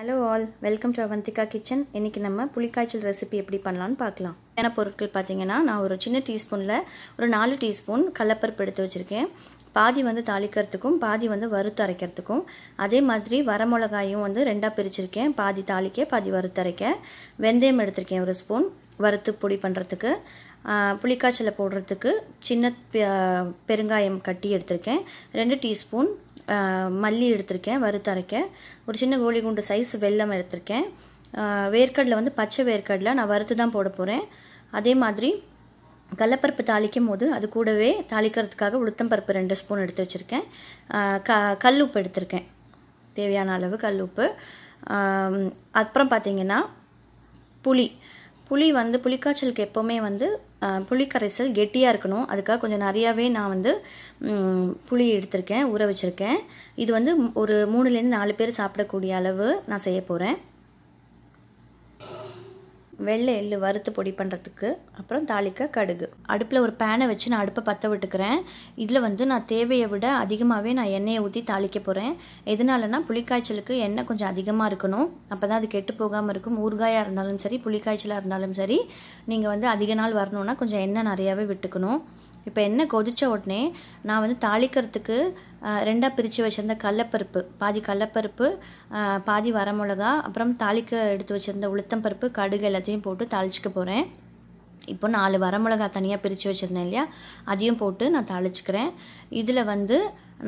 hello all welcome to Avantika kitchen இன்றைக்கி நம்ம புளிக்காய்ச்சல் recipe எப்படி பண்ணலான்னு பார்க்கலாம் என்ன பொருட்கள் பார்த்தீங்கன்னா நான் ஒரு சின்ன டீஸ்பூனில் ஒரு நாலு டீஸ்பூன் கடலப்பருப்பு எடுத்து வச்சுருக்கேன் பாதி வந்து தாளிக்கிறதுக்கும் பாதி வந்து வறுத்து அரைக்கிறதுக்கும் அதே மாதிரி வரமிளகாயும் வந்து ரெண்டாக பிரிச்சிருக்கேன் பாதி தாளிக்க பாதி வறுத்து அரைக்க வெந்தயம் எடுத்திருக்கேன் ஒரு ஸ்பூன் வறுத்து பொடி பண்ணுறதுக்கு புளிக்காய்ச்சலை போடுறதுக்கு சின்ன பெருங்காயம் கட்டி எடுத்திருக்கேன் ரெண்டு டீஸ்பூன் மல்லி எடுத்திருக்கேன் வறுத்தரைக்க ஒரு சின்ன கோழி குண்டு சைஸ் வெள்ளம் எடுத்திருக்கேன் வேர்க்கடலை வந்து பச்சை வேர்க்கடலை நான் வறுத்து தான் போட போகிறேன் அதே மாதிரி கடலப்பருப்பு தாளிக்கும் போது அது கூடவே தாளிக்கிறதுக்காக உளுத்தம் பருப்பு ரெண்டு ஸ்பூன் எடுத்து வச்சுருக்கேன் க கல் உப்பு எடுத்திருக்கேன் தேவையான அளவு கல் உப்பு அப்புறம் பார்த்திங்கன்னா புளி புளி வந்து புளிக்காய்ச்சலுக்கு எப்போவுமே வந்து புளிக்கரைசல் கெட்டியாக இருக்கணும் அதுக்காக கொஞ்சம் நிறையாவே நான் வந்து புளி எடுத்திருக்கேன் ஊற வச்சுருக்கேன் இது வந்து ஒரு மூணுலேருந்து நாலு பேர் சாப்பிடக்கூடிய அளவு நான் செய்ய போகிறேன் வெள்ளை எள்ளு வறுத்து பொடி பண்ணுறதுக்கு அப்புறம் தாளிக்க கடுகு அடுப்பில் ஒரு பேனை வச்சு நான் அடுப்பை பற்ற விட்டுக்கிறேன் இதில் வந்து நான் தேவையை விட அதிகமாகவே நான் எண்ணெயை ஊற்றி தாளிக்க போகிறேன் எதனாலனா புளிக்காய்ச்சலுக்கு எண்ணெய் கொஞ்சம் அதிகமாக இருக்கணும் அப்போ தான் அது கெட்டு போகாமல் இருக்கும் ஊறுகாயாக இருந்தாலும் சரி புளிக்காய்ச்சலாக இருந்தாலும் சரி நீங்கள் வந்து அதிக நாள் வரணுன்னா கொஞ்சம் எண்ணெய் நிறையாவே விட்டுக்கணும் இப்போ எண்ணெய் கொதித்த உடனே நான் வந்து தாளிக்கிறதுக்கு ரெண்டாக பிரித்து வச்சுருந்த கடலப்பருப்பு பாதி கடலப்பருப்பு பாதி வரமிளகா அப்புறம் தாளிக்க எடுத்து வச்சுருந்த உளுத்தம் பருப்பு கடுகு எல்லாத்தையும் போட்டு தாளிச்சிக்க போகிறேன் இப்போ நாலு வரமிளகா தனியாக பிரித்து வச்சுருந்தேன் இல்லையா அதையும் போட்டு நான் தாளிச்சுக்கிறேன் இதில் வந்து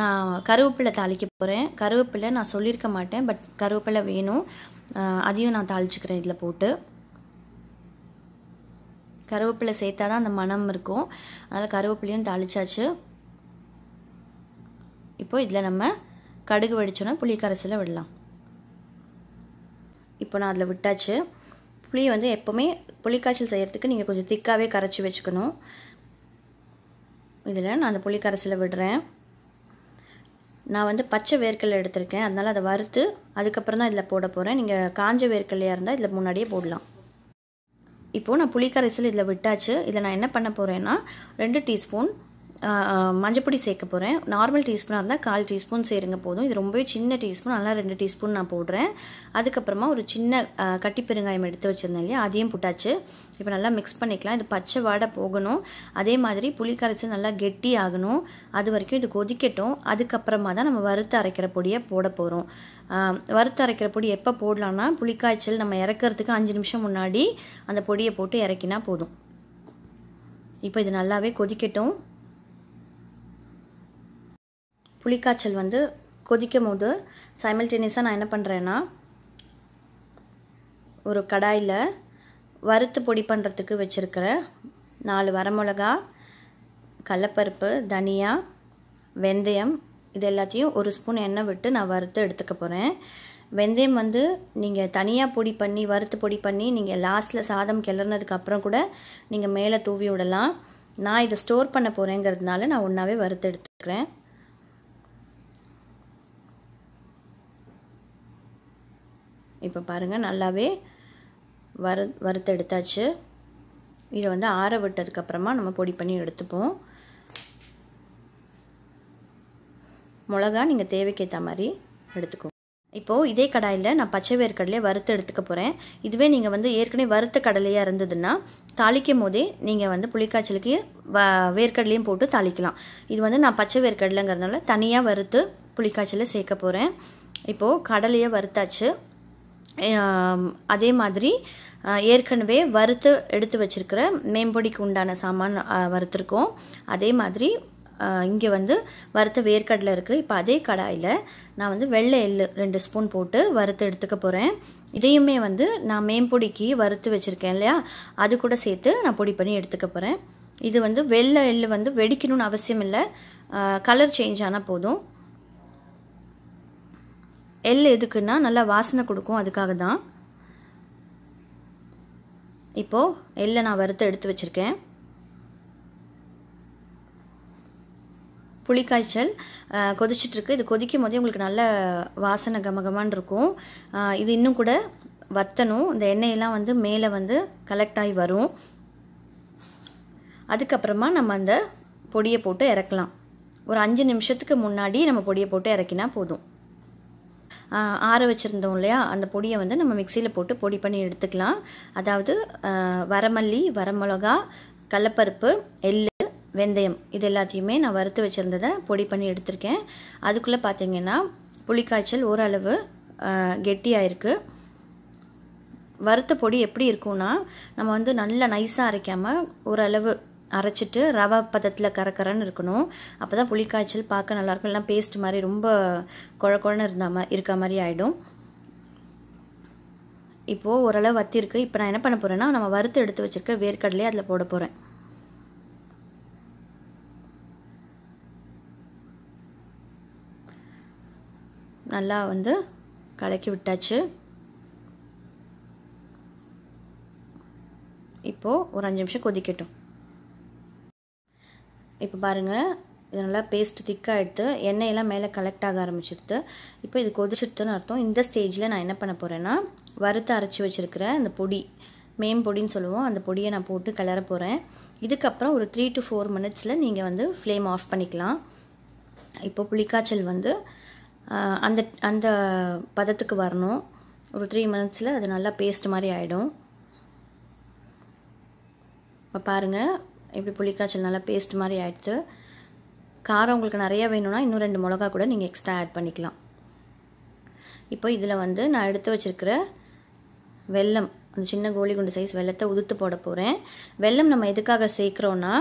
நான் கருவேப்பிலை தாளிக்க போகிறேன் கருவேப்பிலை நான் சொல்லியிருக்க மாட்டேன் பட் கருவேப்பிலை வேணும் அதையும் நான் தாளிச்சுக்கிறேன் இதில் போட்டு கருவேப்பிலை சேர்த்தா தான் அந்த மனம் இருக்கும் அதனால் கருவேப்பிலையும் தாளிச்சாச்சு இப்போ இதில் நம்ம கடுகு வெடிச்சோன்னா புளி கரைசலை விடலாம் இப்போ நான் அதில் விட்டாச்சு புளி வந்து எப்போவுமே புளிக்காய்ச்சல் செய்கிறதுக்கு நீங்கள் கொஞ்சம் திக்காகவே கரைச்சி வச்சுக்கணும் இதில் நான் அந்த புளி கரைசலை விடுறேன் நான் வந்து பச்சை வேர்க்கல் எடுத்திருக்கேன் அதனால் அதை வறுத்து அதுக்கப்புறம் தான் இதில் போட போகிறேன் நீங்கள் காஞ்ச வேர்க்கல்லையாக இருந்தால் இதில் முன்னாடியே போடலாம் இப்போது நான் புளிக்கரைசல் இதில் விட்டாச்சு இதில் நான் என்ன பண்ண போகிறேன்னா ரெண்டு டீஸ்பூன் மஞ்சப்பொடி சேர்க்க போகிறேன் நார்மல் டீஸ்பூனாக இருந்தால் கால் டீஸ்பூன் சேருங்க போதும் இது ரொம்பவே சின்ன டீஸ்பூன் நல்லா ரெண்டு டீஸ்பூன் நான் போடுறேன் அதுக்கப்புறமா ஒரு சின்ன கட்டி பெருங்காயம் எடுத்து வச்சுருந்தேன் இல்லையா அதையும் போட்டாச்சு இப்போ நல்லா மிக்ஸ் பண்ணிக்கலாம் இது பச்சை வாடை போகணும் அதே மாதிரி புளி கரைச்சி நல்லா கெட்டி ஆகணும் அது வரைக்கும் இது கொதிக்கட்டும் அதுக்கப்புறமா தான் நம்ம வறுத்து அரைக்கிற பொடியை போட போகிறோம் வறுத்து அரைக்கிற பொடி எப்போ போடலான்னா புளிக்காய்ச்சல் நம்ம இறக்கிறதுக்கு அஞ்சு நிமிஷம் முன்னாடி அந்த பொடியை போட்டு இறக்கினா போதும் இப்போ இது நல்லாவே கொதிக்கட்டும் புளிக்காய்ச்சல் வந்து கொதிக்கும் போது சைமல்டேனியஸாக நான் என்ன பண்ணுறேன்னா ஒரு கடாயில் வறுத்து பொடி பண்ணுறதுக்கு வச்சுருக்கிற நாலு வரமிளகா கடலப்பருப்பு தனியா வெந்தயம் இது எல்லாத்தையும் ஒரு ஸ்பூன் எண்ணெய் விட்டு நான் வறுத்து எடுத்துக்க போகிறேன் வெந்தயம் வந்து நீங்கள் தனியாக பொடி பண்ணி வறுத்து பொடி பண்ணி நீங்கள் லாஸ்ட்டில் சாதம் கிளறினதுக்கப்புறம் கூட நீங்கள் மேலே தூவி விடலாம் நான் இதை ஸ்டோர் பண்ண போகிறேங்கிறதுனால நான் ஒன்றாவே வறுத்து எடுத்துக்கிறேன் இப்போ பாருங்கள் நல்லாவே வறு வறுத்து எடுத்தாச்சு இதை வந்து ஆற விட்டதுக்கப்புறமா நம்ம பொடி பண்ணி எடுத்துப்போம் மிளகா நீங்கள் தேவைக்கேற்ற மாதிரி எடுத்துக்கோ இப்போது இதே கடாயில் நான் பச்சை வேர்க்கடலையை வறுத்து எடுத்துக்க போகிறேன் இதுவே நீங்கள் வந்து ஏற்கனவே வறுத்த கடலையாக இருந்ததுன்னா தாளிக்கும் போதே நீங்கள் வந்து புளிக்காய்ச்சலுக்கு வ வேர்க்கடலையும் போட்டு தாளிக்கலாம் இது வந்து நான் பச்சை வேர்க்கடலைங்கிறதுனால தனியாக வறுத்து புளிக்காய்ச்சலை சேர்க்க போகிறேன் இப்போது கடலையை வறுத்தாச்சு அதே மாதிரி ஏற்கனவே வறுத்து எடுத்து வச்சுருக்கிற மேம்பொடிக்கு உண்டான சாமான் வறுத்துருக்கோம் அதே மாதிரி இங்கே வந்து வறுத்த வேர்க்கடலை இருக்குது இப்போ அதே கடாயில் நான் வந்து வெள்ளை எள்ளு ரெண்டு ஸ்பூன் போட்டு வறுத்து எடுத்துக்க போகிறேன் இதையுமே வந்து நான் மேம்பொடிக்கு வறுத்து வச்சுருக்கேன் இல்லையா அது கூட சேர்த்து நான் பொடி பண்ணி எடுத்துக்க போகிறேன் இது வந்து வெள்ளை எள்ளு வந்து வெடிக்கணும்னு அவசியம் இல்லை கலர் சேஞ்ச் ஆனால் போதும் எள் எதுக்குன்னா நல்லா வாசனை கொடுக்கும் அதுக்காக தான் இப்போது எள்ளை நான் வறுத்து எடுத்து வச்சுருக்கேன் புளிக்காய்ச்சல் கொதிச்சிட்ருக்கு இது கொதிக்கும் போதே உங்களுக்கு நல்ல வாசனை கமகமான் இருக்கும் இது இன்னும் கூட வத்தணும் இந்த எண்ணெயெல்லாம் வந்து மேலே வந்து கலெக்ட் ஆகி வரும் அதுக்கப்புறமா நம்ம அந்த பொடியை போட்டு இறக்கலாம் ஒரு அஞ்சு நிமிஷத்துக்கு முன்னாடி நம்ம பொடியை போட்டு இறக்கினா போதும் ஆற வச்சுருந்தோம் இல்லையா அந்த பொடியை வந்து நம்ம மிக்சியில் போட்டு பொடி பண்ணி எடுத்துக்கலாம் அதாவது வரமல்லி வரமிளகா கடலப்பருப்பு எள் வெந்தயம் இது எல்லாத்தையுமே நான் வறுத்து வச்சுருந்ததை பொடி பண்ணி எடுத்திருக்கேன் அதுக்குள்ளே பார்த்தீங்கன்னா புளிக்காய்ச்சல் ஓரளவு கெட்டியாக இருக்குது வறுத்த பொடி எப்படி இருக்கும்னா நம்ம வந்து நல்லா நைஸாக அரைக்காமல் ஓரளவு அரைச்சிட்டு ரவா பதத்தில் கரக்கரன்னு இருக்கணும் அப்போ தான் புளிக்காய்ச்சல் பார்க்க நல்லாயிருக்கும் இல்லைனா பேஸ்ட் மாதிரி ரொம்ப குழ குழன்னு இருந்த மாதிரி இருக்க மாதிரி ஆகிடும் இப்போது ஓரளவு வத்திருக்கு இப்போ நான் என்ன பண்ண போகிறேன்னா நம்ம வறுத்து எடுத்து வச்சுருக்க வேர்க்கடலே அதில் போட போகிறேன் நல்லா வந்து கலக்கி விட்டாச்சு இப்போது ஒரு அஞ்சு நிமிஷம் கொதிக்கட்டும் இப்போ பாருங்கள் இது நல்லா பேஸ்ட் திக்காக எடுத்து எண்ணெயெல்லாம் மேலே கலெக்ட் ஆக ஆரம்பிச்சிடுது இப்போ இது கொதிச்சிடுதுன்னு அர்த்தம் இந்த ஸ்டேஜில் நான் என்ன பண்ண போகிறேன்னா வறுத்து அரைச்சி வச்சுருக்கிற அந்த பொடி மேம் பொடின்னு சொல்லுவோம் அந்த பொடியை நான் போட்டு கிளற போகிறேன் இதுக்கப்புறம் ஒரு த்ரீ டு ஃபோர் மினிட்ஸில் நீங்கள் வந்து ஃப்ளேம் ஆஃப் பண்ணிக்கலாம் இப்போ புளிக்காய்ச்சல் வந்து அந்த அந்த பதத்துக்கு வரணும் ஒரு த்ரீ மினிட்ஸில் அது நல்லா பேஸ்ட் மாதிரி ஆகிடும் இப்போ பாருங்கள் இப்படி புளிக்காய்ச்சல் நல்லா பேஸ்ட் மாதிரி ஆகிடுத்து காரம் உங்களுக்கு நிறையா வேணும்னா இன்னும் ரெண்டு மிளகா கூட நீங்கள் எக்ஸ்ட்ரா ஆட் பண்ணிக்கலாம் இப்போ இதில் வந்து நான் எடுத்து வச்சுருக்கிற வெல்லம் அந்த சின்ன கோழி குண்டு சைஸ் வெள்ளத்தை உதுத்து போட போகிறேன் வெள்ளம் நம்ம எதுக்காக சேர்க்குறோன்னா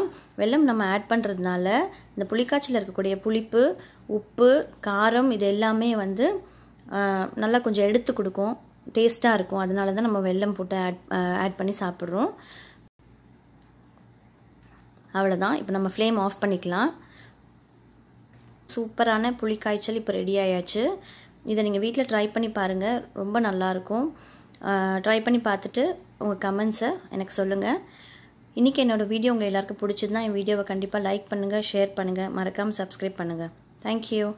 வெள்ளம் நம்ம ஆட் பண்ணுறதுனால இந்த புளிக்காய்ச்சல் இருக்கக்கூடிய புளிப்பு உப்பு காரம் இது எல்லாமே வந்து நல்லா கொஞ்சம் எடுத்து கொடுக்கும் டேஸ்ட்டாக இருக்கும் அதனால தான் நம்ம வெள்ளம் போட்டு ஆட் ஆட் பண்ணி சாப்பிட்றோம் அவ்வளோதான் இப்போ நம்ம ஃப்ளேம் ஆஃப் பண்ணிக்கலாம் சூப்பரான புளி காய்ச்சல் இப்போ ரெடி ஆயாச்சு இதை நீங்கள் வீட்டில் ட்ரை பண்ணி பாருங்கள் ரொம்ப நல்லாயிருக்கும் ட்ரை பண்ணி பார்த்துட்டு உங்கள் கமெண்ட்ஸை எனக்கு சொல்லுங்கள் இன்றைக்கி என்னோடய வீடியோ உங்கள் எல்லாருக்கும் பிடிச்சதுன்னா என் வீடியோவை கண்டிப்பாக லைக் பண்ணுங்கள் ஷேர் பண்ணுங்கள் மறக்காமல் சப்ஸ்கிரைப் பண்ணுங்கள் தேங்க்யூ